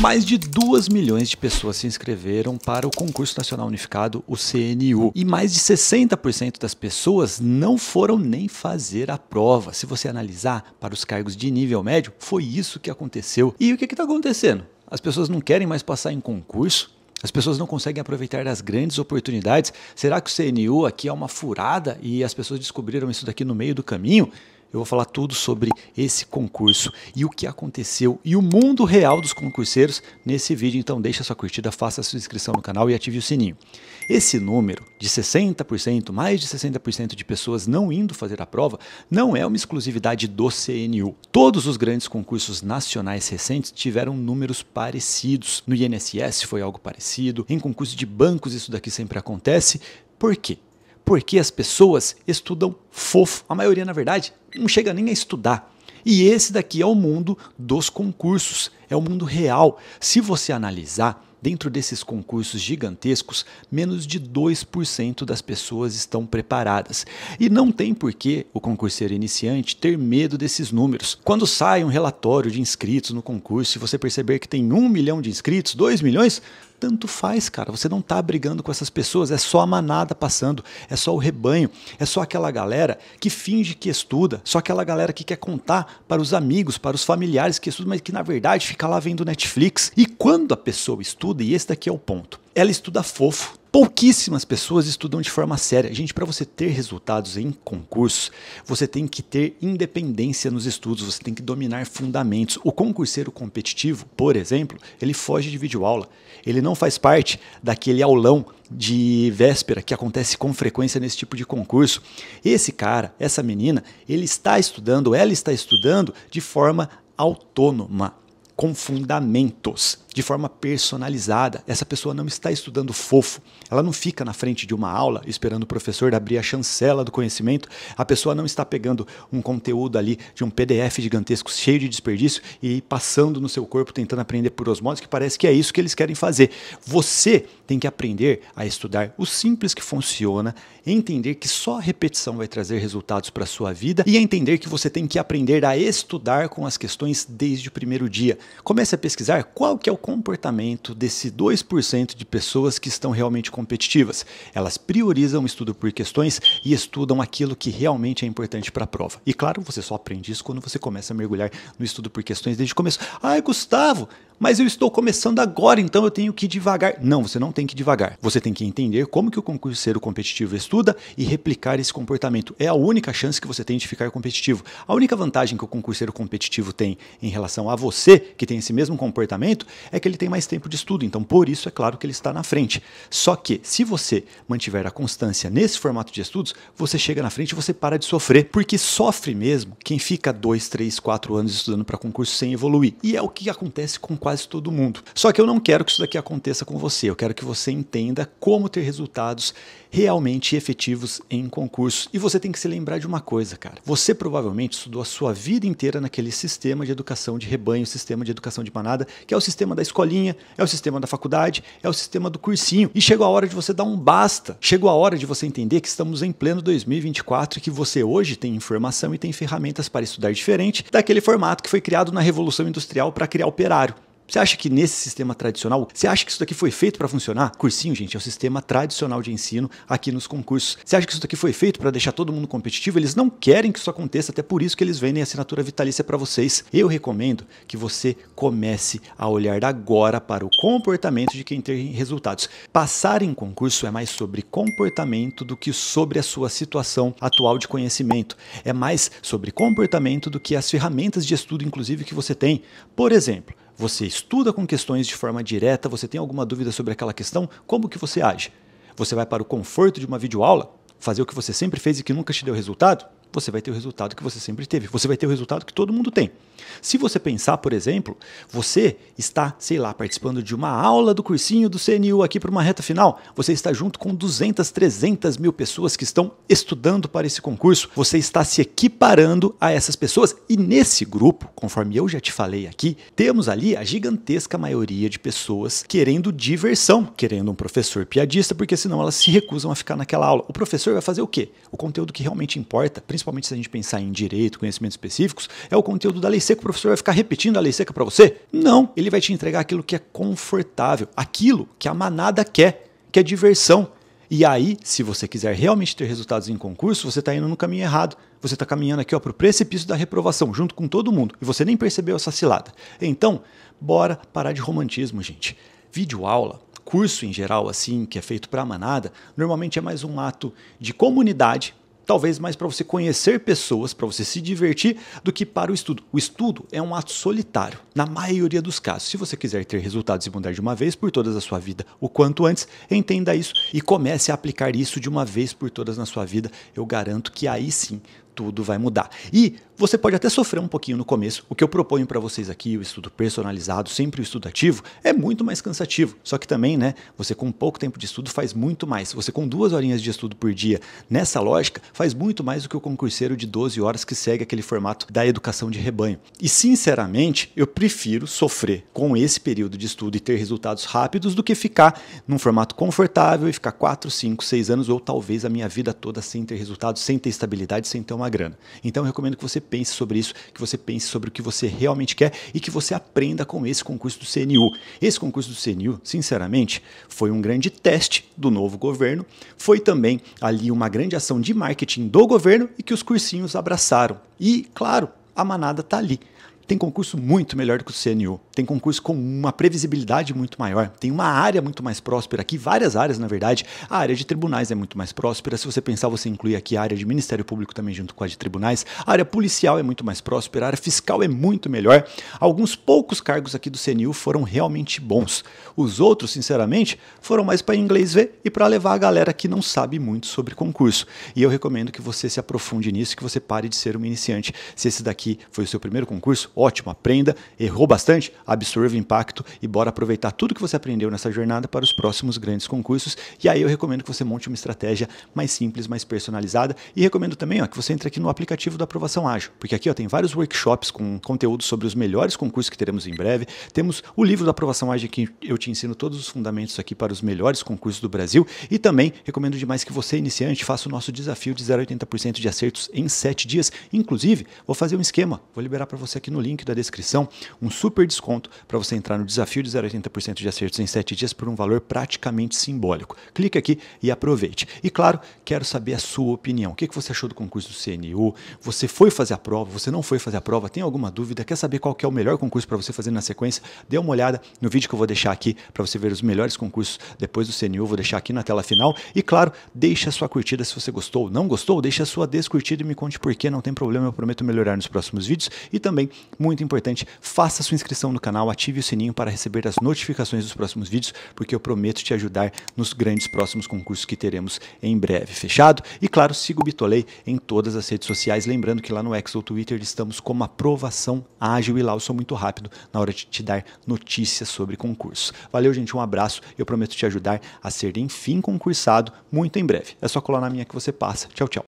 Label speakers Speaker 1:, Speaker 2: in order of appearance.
Speaker 1: Mais de 2 milhões de pessoas se inscreveram para o Concurso Nacional Unificado, o CNU, e mais de 60% das pessoas não foram nem fazer a prova. Se você analisar para os cargos de nível médio, foi isso que aconteceu. E o que está acontecendo? As pessoas não querem mais passar em concurso, as pessoas não conseguem aproveitar as grandes oportunidades. Será que o CNU aqui é uma furada e as pessoas descobriram isso daqui no meio do caminho? Eu vou falar tudo sobre esse concurso e o que aconteceu e o mundo real dos concurseiros nesse vídeo. Então deixa sua curtida, faça sua inscrição no canal e ative o sininho. Esse número de 60%, mais de 60% de pessoas não indo fazer a prova, não é uma exclusividade do CNU. Todos os grandes concursos nacionais recentes tiveram números parecidos. No INSS foi algo parecido, em concurso de bancos isso daqui sempre acontece. Por quê? porque as pessoas estudam fofo. A maioria, na verdade, não chega nem a estudar. E esse daqui é o mundo dos concursos, é o mundo real. Se você analisar, dentro desses concursos gigantescos, menos de 2% das pessoas estão preparadas. E não tem por que o concurseiro iniciante ter medo desses números. Quando sai um relatório de inscritos no concurso e você perceber que tem 1 milhão de inscritos, 2 milhões, tanto faz, cara. Você não tá brigando com essas pessoas, é só a manada passando, é só o rebanho, é só aquela galera que finge que estuda, só aquela galera que quer contar para os amigos, para os familiares que estuda, mas que na verdade fica lá vendo Netflix. E quando a pessoa estuda, e esse daqui é o ponto, ela estuda fofo, Pouquíssimas pessoas estudam de forma séria. Gente, para você ter resultados em concurso, você tem que ter independência nos estudos, você tem que dominar fundamentos. O concurseiro competitivo, por exemplo, ele foge de videoaula. Ele não faz parte daquele aulão de véspera que acontece com frequência nesse tipo de concurso. Esse cara, essa menina, ele está estudando, ela está estudando de forma autônoma com fundamentos, de forma personalizada. Essa pessoa não está estudando fofo, ela não fica na frente de uma aula esperando o professor abrir a chancela do conhecimento, a pessoa não está pegando um conteúdo ali de um PDF gigantesco cheio de desperdício e passando no seu corpo tentando aprender por osmose, que parece que é isso que eles querem fazer. Você tem que aprender a estudar o simples que funciona, entender que só a repetição vai trazer resultados para a sua vida e entender que você tem que aprender a estudar com as questões desde o primeiro dia Comece a pesquisar qual que é o comportamento desse 2% de pessoas que estão realmente competitivas. Elas priorizam o estudo por questões e estudam aquilo que realmente é importante para a prova. E claro, você só aprende isso quando você começa a mergulhar no estudo por questões desde o começo. Ai, Gustavo, mas eu estou começando agora, então eu tenho que ir devagar. Não, você não tem que ir devagar. Você tem que entender como que o concurseiro competitivo estuda e replicar esse comportamento. É a única chance que você tem de ficar competitivo. A única vantagem que o concurseiro competitivo tem em relação a você, que tem esse mesmo comportamento, é que ele tem mais tempo de estudo. Então, por isso, é claro que ele está na frente. Só que, se você mantiver a constância nesse formato de estudos, você chega na frente e você para de sofrer, porque sofre mesmo quem fica dois, três, quatro anos estudando para concurso sem evoluir. E é o que acontece com quase quase todo mundo. Só que eu não quero que isso daqui aconteça com você. Eu quero que você entenda como ter resultados realmente efetivos em concursos. E você tem que se lembrar de uma coisa, cara. Você provavelmente estudou a sua vida inteira naquele sistema de educação de rebanho, sistema de educação de manada, que é o sistema da escolinha, é o sistema da faculdade, é o sistema do cursinho. E chegou a hora de você dar um basta. Chegou a hora de você entender que estamos em pleno 2024 e que você hoje tem informação e tem ferramentas para estudar diferente daquele formato que foi criado na Revolução Industrial para criar operário. Você acha que nesse sistema tradicional, você acha que isso daqui foi feito para funcionar? Cursinho, gente, é o sistema tradicional de ensino aqui nos concursos. Você acha que isso daqui foi feito para deixar todo mundo competitivo? Eles não querem que isso aconteça, até por isso que eles vendem a assinatura vitalícia para vocês. Eu recomendo que você comece a olhar agora para o comportamento de quem tem resultados. Passar em concurso é mais sobre comportamento do que sobre a sua situação atual de conhecimento. É mais sobre comportamento do que as ferramentas de estudo, inclusive, que você tem. Por exemplo, você estuda com questões de forma direta, você tem alguma dúvida sobre aquela questão, como que você age? Você vai para o conforto de uma videoaula, fazer o que você sempre fez e que nunca te deu resultado? você vai ter o resultado que você sempre teve. Você vai ter o resultado que todo mundo tem. Se você pensar, por exemplo, você está, sei lá, participando de uma aula do cursinho do CNU aqui para uma reta final, você está junto com 200, 300 mil pessoas que estão estudando para esse concurso. Você está se equiparando a essas pessoas e nesse grupo, conforme eu já te falei aqui, temos ali a gigantesca maioria de pessoas querendo diversão, querendo um professor piadista, porque senão elas se recusam a ficar naquela aula. O professor vai fazer o quê? O conteúdo que realmente importa, principalmente principalmente se a gente pensar em direito, conhecimentos específicos, é o conteúdo da lei seca. O professor vai ficar repetindo a lei seca para você? Não, ele vai te entregar aquilo que é confortável, aquilo que a manada quer, que é diversão. E aí, se você quiser realmente ter resultados em concurso, você está indo no caminho errado. Você está caminhando aqui para o precipício da reprovação, junto com todo mundo, e você nem percebeu essa cilada. Então, bora parar de romantismo, gente. Vídeo aula, curso em geral, assim, que é feito para a manada, normalmente é mais um ato de comunidade talvez mais para você conhecer pessoas, para você se divertir, do que para o estudo. O estudo é um ato solitário, na maioria dos casos. Se você quiser ter resultados e mudar de uma vez por todas a sua vida o quanto antes, entenda isso e comece a aplicar isso de uma vez por todas na sua vida. Eu garanto que aí sim tudo vai mudar. E você pode até sofrer um pouquinho no começo. O que eu proponho para vocês aqui, o estudo personalizado, sempre o estudo ativo, é muito mais cansativo. Só que também, né, você com pouco tempo de estudo faz muito mais. Você com duas horinhas de estudo por dia, nessa lógica, faz muito mais do que o concurseiro de 12 horas que segue aquele formato da educação de rebanho. E sinceramente, eu prefiro sofrer com esse período de estudo e ter resultados rápidos do que ficar num formato confortável e ficar 4, 5, 6 anos ou talvez a minha vida toda sem ter resultados, sem ter estabilidade, sem ter uma grana. Então eu recomendo que você pense sobre isso, que você pense sobre o que você realmente quer e que você aprenda com esse concurso do CNU. Esse concurso do CNU, sinceramente, foi um grande teste do novo governo, foi também ali uma grande ação de marketing do governo e que os cursinhos abraçaram. E, claro, a manada está ali. Tem concurso muito melhor do que o CNU. Tem concurso com uma previsibilidade muito maior. Tem uma área muito mais próspera aqui, várias áreas, na verdade. A área de tribunais é muito mais próspera. Se você pensar, você inclui aqui a área de Ministério Público também junto com a de tribunais. A área policial é muito mais próspera. A área fiscal é muito melhor. Alguns poucos cargos aqui do CNU foram realmente bons. Os outros, sinceramente, foram mais para inglês ver e para levar a galera que não sabe muito sobre concurso. E eu recomendo que você se aprofunde nisso, que você pare de ser um iniciante. Se esse daqui foi o seu primeiro concurso, Ótimo, aprenda, errou bastante, absorva o impacto e bora aproveitar tudo que você aprendeu nessa jornada para os próximos grandes concursos. E aí eu recomendo que você monte uma estratégia mais simples, mais personalizada e recomendo também ó, que você entre aqui no aplicativo da Aprovação Ágil, porque aqui ó, tem vários workshops com conteúdo sobre os melhores concursos que teremos em breve. Temos o livro da Aprovação Ágil que eu te ensino todos os fundamentos aqui para os melhores concursos do Brasil e também recomendo demais que você iniciante faça o nosso desafio de 0,80% de acertos em 7 dias. Inclusive, vou fazer um esquema, vou liberar para você aqui no no link da descrição um super desconto para você entrar no desafio de 0,80% de acertos em 7 dias por um valor praticamente simbólico. Clique aqui e aproveite. E claro, quero saber a sua opinião. O que você achou do concurso do CNU? Você foi fazer a prova? Você não foi fazer a prova? Tem alguma dúvida? Quer saber qual é o melhor concurso para você fazer na sequência? Dê uma olhada no vídeo que eu vou deixar aqui para você ver os melhores concursos depois do CNU. Vou deixar aqui na tela final. E claro, deixe a sua curtida se você gostou ou não gostou. Deixe a sua descurtida e me conte por que. Não tem problema, eu prometo melhorar nos próximos vídeos. E também muito importante, faça sua inscrição no canal, ative o sininho para receber as notificações dos próximos vídeos, porque eu prometo te ajudar nos grandes próximos concursos que teremos em breve. Fechado? E claro, siga o Bitolei em todas as redes sociais, lembrando que lá no X ou Twitter estamos com uma aprovação ágil e lá eu sou muito rápido na hora de te dar notícias sobre concursos. Valeu, gente, um abraço, eu prometo te ajudar a ser enfim concursado muito em breve. É só colar na minha que você passa. Tchau, tchau.